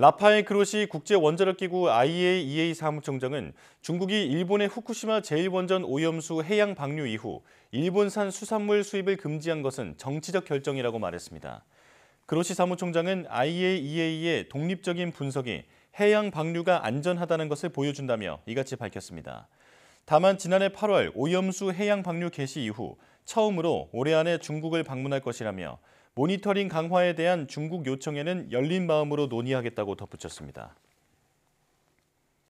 라파엘 크로시 국제원자력기구 IAEA 사무총장은 중국이 일본의 후쿠시마 제1원전 오염수 해양 방류 이후 일본산 수산물 수입을 금지한 것은 정치적 결정이라고 말했습니다. 크로시 사무총장은 IAEA의 독립적인 분석이 해양 방류가 안전하다는 것을 보여준다며 이같이 밝혔습니다. 다만 지난해 8월 오염수 해양 방류 개시 이후 처음으로 올해 안에 중국을 방문할 것이라며 모니터링 강화에 대한 중국 요청에는 열린 마음으로 논의하겠다고 덧붙였습니다.